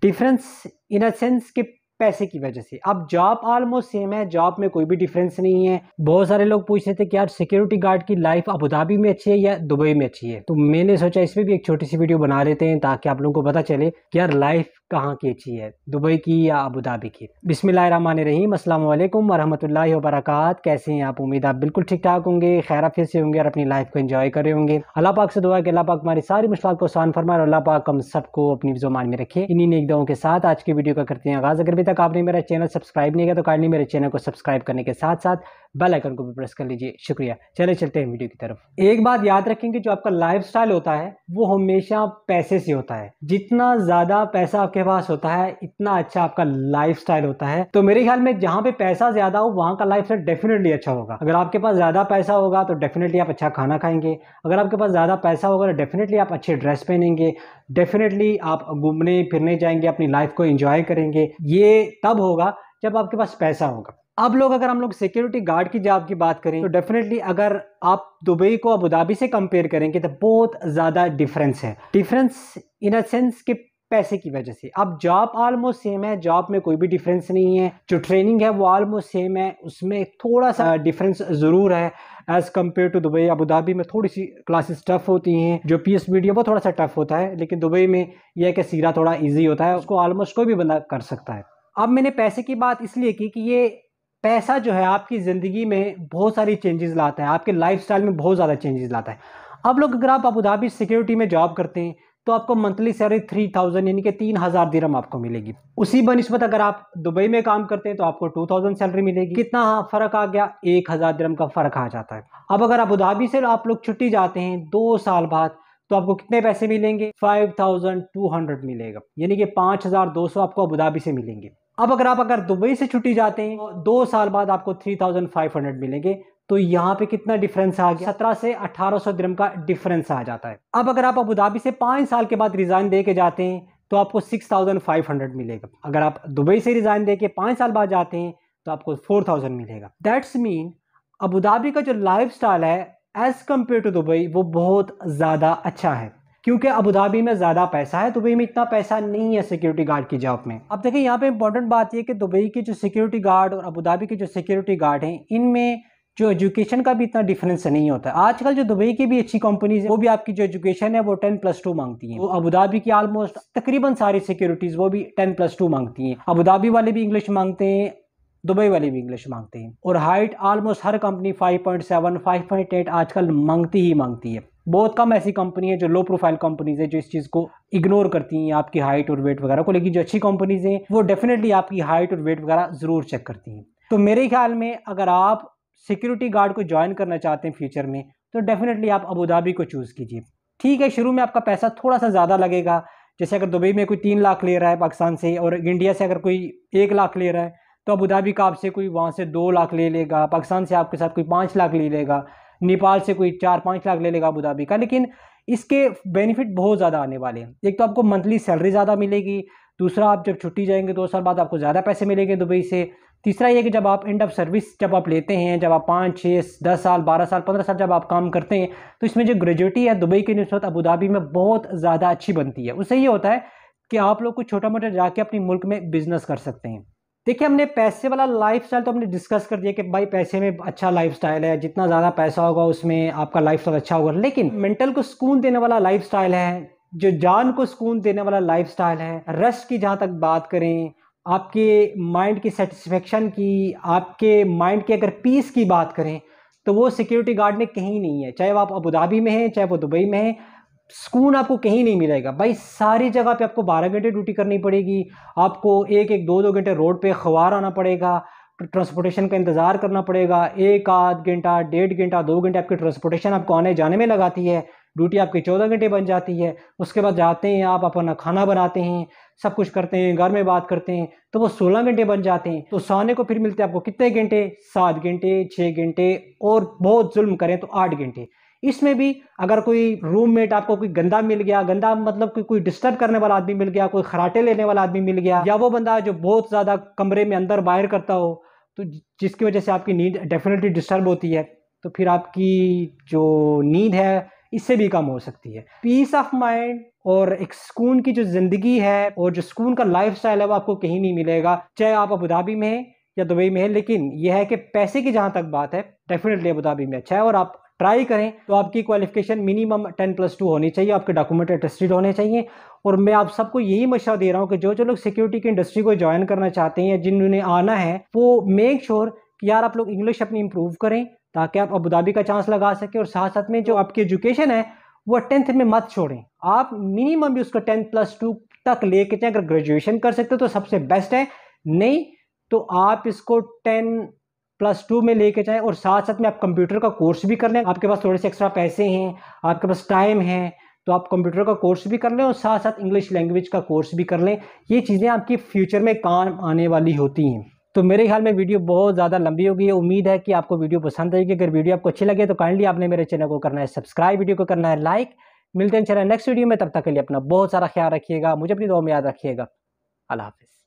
difference in a sense gibt पैसे की वजह से अब जॉब ऑलमोस्ट सेम है जॉब में कोई भी डिफरेंस नहीं है बहुत सारे लोग पूछ रहे थे कि यार सिक्योरिटी गार्ड की लाइफ अबू धाबी में अच्छी है या दुबई में अच्छी है तो मैंने सोचा इसमें भी एक छोटी सी वीडियो बना लेते हैं ताकि आप लोगों को पता चले कि यार लाइफ कहाँ की अच्छी है दुबई की या अबू धाबी की बिसमान रहीम असल वरहमल वबरक कैसे हैं आप उम्मीद आप बिल्कुल ठीक ठाक होंगे खैर फिर से होंगे और अपनी लाइफ को एंजॉय कर रहे होंगे अल्लाह पाक से दुआ कि अल्लाह पाक हमारी सारी मुश्किल को आसान फरमाए और अल्लाह पाक हम सबको अपनी जुबान में रखे इन्हीं नेक दुआओं के साथ आज की वीडियो का करते हैं आगाज़ अगर भी तक आपने मेरा चैनल सब्सक्राइब नहीं किया तो काइंडली मेरे चैनल को सब्सक्राइब करने के साथ साथ बेल आइकन को भी प्रेस कर लीजिए शुक्रिया चले चलते हैं वीडियो की तरफ एक बात याद रखें कि जो आपका लाइफ स्टाइल होता है वो हमेशा पैसे से होता है जितना ज़्यादा पैसा आपके पास होता है इतना अच्छा आपका लाइफ स्टाइल होता है तो मेरे ख्याल में जहाँ पे पैसा ज़्यादा हो वहाँ का लाइफ स्टाइल डेफिनेटली अच्छा होगा अगर आपके पास ज़्यादा पैसा होगा तो डेफिनेटली आप अच्छा खाना खाएंगे अगर आपके पास ज़्यादा पैसा होगा तो डेफिनेटली आप अच्छे ड्रेस पहनेंगे डेफिनेटली आप घूमने फिरने जाएंगे अपनी लाइफ को एंजॉय करेंगे ये तब होगा जब आपके पास पैसा होगा अब लोग अगर हम लोग सिक्योरिटी गार्ड की जॉब की बात करें तो डेफिनेटली अगर आप दुबई को अबूधाबी से कंपेयर करेंगे तो बहुत ज़्यादा डिफरेंस है डिफरेंस इन अ सेंस कि पैसे की वजह से अब जॉब ऑलमोस्ट सेम है जॉब में कोई भी डिफरेंस नहीं है जो ट्रेनिंग है वो ऑलमोस्ट सेम है उसमें थोड़ा सा डिफरेंस ज़रूर है as compared to Dubai Abu Dhabi में थोड़ी सी क्लासेस टफ होती हैं जो पी एस वीडियो वो थोड़ा सा टफ होता है लेकिन दुबई में यह कि सीरा थोड़ा ईजी होता है उसको ऑलमोस्ट कोई भी बंदा कर सकता है अब मैंने पैसे की बात इसलिए की कि ये पैसा जो है आपकी ज़िंदगी में बहुत सारी चेंजेस लाता है आपके लाइफ में बहुत ज़्यादा चेंजेस लाता है अब लोग अगर आप अबूधाबी सिक्योरिटी में जॉब करते हैं तो आपको मंथली सैलरी थ्री थाउजेंड यानी कि तीन हज़ार दिरम आपको मिलेगी उसी बनस्बत अगर आप दुबई में काम करते हैं तो आपको टू थाउजेंड सैलरी मिलेगी कितना फ़र्क आ गया एक हज़ार दिरम का फ़र्क आ जाता है अब अगर अबूधाबी से आप लोग छुट्टी जाते हैं दो साल बाद तो आपको कितने पैसे मिलेंगे फाइव थाउजेंड टू हंड्रेड मिलेगा यानी कि पाँच हज़ार दो सौ आपको अबूधाबी से मिलेंगे अब अगर आप अगर दुबई से छुट्टी जाते हैं तो दो साल बाद आपको थ्री थाउजेंड फाइव हंड्रेड मिलेंगे तो यहाँ पे कितना डिफरेंस आ गया सत्रह से अठारह सौ का डिफरेंस आ जाता है अब अगर आप अबूधाबी से पाँच साल के बाद रिज़ाइन दे के जाते हैं तो आपको सिक्स थाउजेंड फाइव हंड्रेड मिलेगा अगर आप दुबई से रिज़ाइन दे के पाँच साल बाद जाते हैं तो आपको फोर थाउजेंड मिलेगा दैट्स मीन अबूधाबी का जो लाइफ स्टाइल है एज़ कम्पेयर टू दुबई वो बहुत ज़्यादा अच्छा है क्योंकि धाबी में ज़्यादा पैसा है दुबई में इतना पैसा नहीं है सिक्योरिटी गार्ड की जॉब में अब देखिए यहाँ पे इंपॉर्टेंट बात यह कि दुबई के जो सिक्योरिटी गार्ड और धाबी के जो सिक्योरिटी गार्ड हैं इनमें जो एजुकेशन का भी इतना डिफरेंस नहीं होता है आजकल जो दुबई की भी अच्छी कंपनीज है वो भी आपकी जो एजुकेशन है वो टेन प्लस टू मांगती है वो अबूधाबी की ऑलमोस्ट तकरीबन सारी सिक्योरिटीज़ वो भी टेन प्लस टू मांगती हैं अबूधाबी वाले भी इंग्लिश मांगते हैं दुबई वाले भी इंग्लिश मांगते हैं और हाइट ऑलमोस्ट हर कंपनी 5.7, 5.8 आजकल मांगती ही मांगती है बहुत कम ऐसी कंपनी है जो लो प्रोफाइल कंपनीज है जो इस चीज़ को इग्नोर करती हैं आपकी हाइट और वेट वगैरह को लेकिन जो अच्छी कंपनीज हैं वो डेफिनेटली आपकी हाइट और वेट वगैरह ज़रूर चेक करती हैं तो मेरे ख्याल में अगर आप सिक्योरिटी गार्ड को ज्वाइन करना चाहते हैं फ्यूचर में तो डेफिनेटली आप अबूधाबी को चूज़ कीजिए ठीक है शुरू में आपका पैसा थोड़ा सा ज़्यादा लगेगा जैसे अगर दुबई में कोई तीन लाख ले रहा है पाकिस्तान से और इंडिया से अगर कोई एक लाख ले रहा है तो अबूधाबी का आपसे कोई वहाँ से दो लाख ले लेगा पाकिस्तान से आपके साथ कोई पाँच लाख ले लेगा नेपाल से कोई चार पाँच लाख ले लेगा अबूधाबी का लेकिन इसके बेनिफिट बहुत ज़्यादा आने वाले हैं एक तो आपको मंथली सैलरी ज़्यादा मिलेगी दूसरा आप जब छुट्टी जाएंगे दो साल बाद आपको ज़्यादा पैसे मिलेंगे दुबई से तीसरा ये कि जब आप एंड ऑफ सर्विस जब आप लेते हैं जब आप पाँच छः दस साल बारह साल पंद्रह साल जब आप काम करते हैं तो इसमें जो ग्रेजुएटी है दुबई के नस्बत अबूधाबी में बहुत ज़्यादा अच्छी बनती है उससे ये होता है कि आप लोग कुछ छोटा मोटा जाके अपने मुल्क में बिज़नेस कर सकते हैं देखिए हमने पैसे वाला लाइफ तो हमने डिस्कस कर दिया कि भाई पैसे में अच्छा लाइफ है जितना ज़्यादा पैसा होगा उसमें आपका लाइफ अच्छा होगा लेकिन मेंटल को सुकून देने वाला लाइफ है जो जान को सुकून देने वाला लाइफ है रेस्ट की जहाँ तक बात करें आपके माइंड की सेटिस्फेक्शन की आपके माइंड की अगर पीस की बात करें तो वो सिक्योरिटी गार्ड ने कहीं नहीं है चाहे वो आप अबू धाबी में हैं चाहे वो दुबई में हैं सुकून आपको कहीं नहीं मिलेगा भाई सारी जगह पे आपको बारह घंटे ड्यूटी करनी पड़ेगी आपको एक एक दो दो घंटे रोड पे खवार आना पड़ेगा ट्रांसपोर्टेशन का इंतज़ार करना पड़ेगा एक आध घंटा डेढ़ घंटा दो घंटे आपकी ट्रांसपोर्टेशन आपको आने जाने में लगाती है ड्यूटी आपकी चौदह घंटे बन जाती है उसके बाद जाते हैं आप अपना खाना बनाते हैं सब कुछ करते हैं घर में बात करते हैं तो वो सोलह घंटे बन जाते हैं तो सोने को फिर मिलते हैं आपको कितने घंटे सात घंटे छः घंटे और बहुत जुल्म करें तो आठ घंटे इसमें भी अगर कोई रूममेट आपको कोई गंदा मिल गया गंदा मतलब कोई कोई डिस्टर्ब करने वाला आदमी मिल गया कोई खराटे लेने वाला आदमी मिल गया या वो बंदा जो बहुत ज़्यादा कमरे में अंदर बाहर करता हो तो जिसकी वजह से आपकी नींद डेफिनेटली डिस्टर्ब होती है तो फिर आपकी जो नींद है इससे भी कम हो सकती है पीस ऑफ माइंड और एक सुकून की जो ज़िंदगी है और जो सुकून का लाइफ है वो आपको कहीं नहीं मिलेगा चाहे आप अबूधाबी में हैं या दुबई में है लेकिन यह है कि पैसे की जहाँ तक बात है डेफिनेटली अबुधाबी में अच्छा है और आप ट्राई करें तो आपकी qualification minimum ten plus two होनी चाहिए आपके डॉक्यूमेंट अटेस्टेड होने चाहिए और मैं आप सबको यही मशा दे रहा हूँ कि जो जो लोग सिक्योरिटी की इंडस्ट्री को ज्वाइन करना चाहते हैं या जिन्होंने आना है वो मेक श्योर कि यार आप लोग इंग्लिश अपनी इंप्रूव करें ताकि आप अबूधाबी का चांस लगा सकें और साथ साथ में जो आपकी एजुकेशन है वो टेंथ में मत छोड़ें आप मिनिमम भी उसको टेंथ प्लस टू तक ले के अगर ग्रेजुएशन कर सकते हो तो सबसे बेस्ट है नहीं तो आप इसको टेन प्लस टू में लेके जाएँ और साथ साथ में आप कंप्यूटर का कोर्स भी कर लें आपके पास थोड़े से एक्स्ट्रा पैसे हैं आपके पास टाइम है तो आप कंप्यूटर का कोर्स भी कर लें और साथ साथ इंग्लिश लैंग्वेज का कोर्स भी कर लें ये चीज़ें आपकी फ्यूचर में काम आने वाली होती हैं तो मेरे ख्याल में वीडियो बहुत ज़्यादा लंबी होगी है उम्मीद है कि आपको वीडियो पसंद आएगी अगर वीडियो आपको अच्छी लगे तो काइंडली आपने मेरे चैनल को करना है सब्सक्राइब वीडियो को करना है लाइक मिलते हैं चैनल नेक्स्ट वीडियो में तब तक के लिए अपना बहुत सारा ख्याल रखिएगा मुझे अपनी दुआ में याद रखिएगा अल्लाह हाफिज़